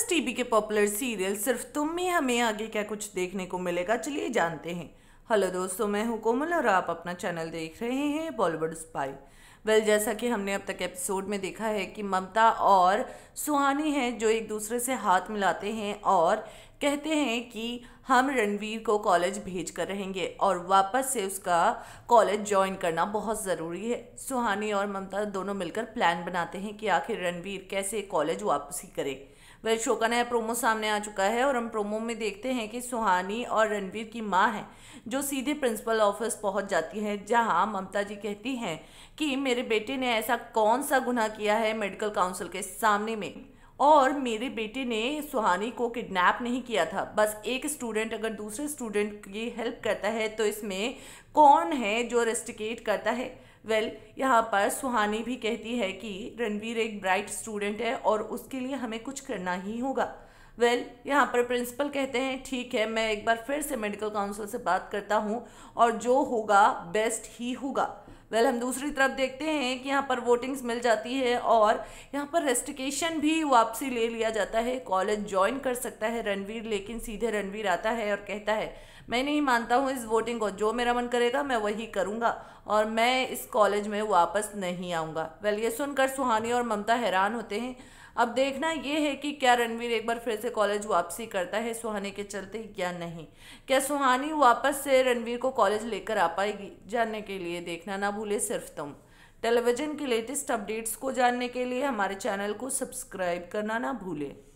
plus TV के popular serial सिर्फ तुम ही हमें आगे क्या कुछ देखने को मिलेगा चलिए जानते हैं हेलो दोस्तों मैं हूं कोमल और आप अपना चैनल देख रहे हैं बॉलीवुड स्पाई वेल जैसा कि हमने अब तक एपिसोड में देखा है कि ममता और सुहानी हैं जो एक दूसरे से हाथ मिलाते हैं और कहते हैं कि हम रणवीर को कॉलेज भेज कर रहेंगे और वापस से उसका कॉलेज ज्वाइन करना बहुत ज़रूरी है सुहानी और ममता दोनों मिलकर प्लान बनाते हैं कि आखिर रणवीर कैसे कॉलेज वापसी करे वह शो का नया प्रोमो सामने आ चुका है और हम प्रोमो में देखते हैं कि सुहानी और रणवीर की माँ है जो सीधे प्रिंसिपल ऑफिस पहुँच जाती है जहाँ ममता जी कहती हैं कि मेरे बेटे ने ऐसा कौन सा गुनाह किया है मेडिकल काउंसिल के सामने में और मेरे बेटे ने सुहानी को किडनैप नहीं किया था बस एक स्टूडेंट अगर दूसरे स्टूडेंट की हेल्प करता है तो इसमें कौन है जो रेस्टिकेट करता है वेल well, यहाँ पर सुहानी भी कहती है कि रणवीर एक ब्राइट स्टूडेंट है और उसके लिए हमें कुछ करना ही होगा वेल well, यहाँ पर प्रिंसिपल कहते हैं ठीक है मैं एक बार फिर से मेडिकल काउंसिल से बात करता हूँ और जो होगा बेस्ट ही होगा वेल well, हम दूसरी तरफ देखते हैं कि यहाँ पर वोटिंग्स मिल जाती है और यहाँ पर रेस्टिकेशन भी वापसी ले लिया जाता है कॉलेज ज्वाइन कर सकता है रणवीर लेकिन सीधे रणवीर आता है और कहता है मैं नहीं मानता हूँ इस वोटिंग को जो मेरा मन करेगा मैं वही करूँगा और मैं इस कॉलेज में वापस नहीं आऊँगा वेल well, ये सुनकर सुहानी और ममता हैरान होते हैं अब देखना यह है कि क्या रणवीर एक बार फिर से कॉलेज वापसी करता है सुहानी के चलते या नहीं क्या सुहानी वापस से रणवीर को कॉलेज लेकर आ पाएगी जानने के लिए देखना ना भूले सिर्फ तुम टेलीविज़न की लेटेस्ट अपडेट्स को जानने के लिए हमारे चैनल को सब्सक्राइब करना ना भूलें